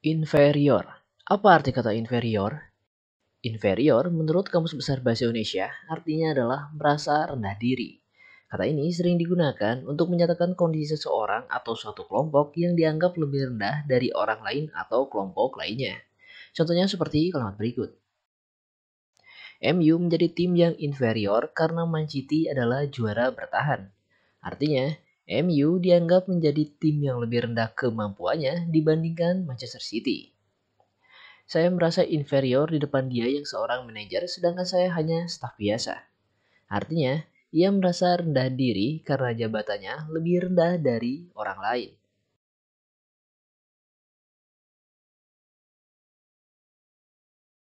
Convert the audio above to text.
Inferior. Apa arti kata inferior? Inferior menurut Kamus Besar Bahasa Indonesia artinya adalah merasa rendah diri. Kata ini sering digunakan untuk menyatakan kondisi seseorang atau suatu kelompok yang dianggap lebih rendah dari orang lain atau kelompok lainnya. Contohnya seperti kalimat berikut. MU menjadi tim yang inferior karena Man City adalah juara bertahan. Artinya, MU dianggap menjadi tim yang lebih rendah kemampuannya dibandingkan Manchester City. Saya merasa inferior di depan dia yang seorang manajer sedangkan saya hanya staf biasa. Artinya, ia merasa rendah diri karena jabatannya lebih rendah dari orang lain.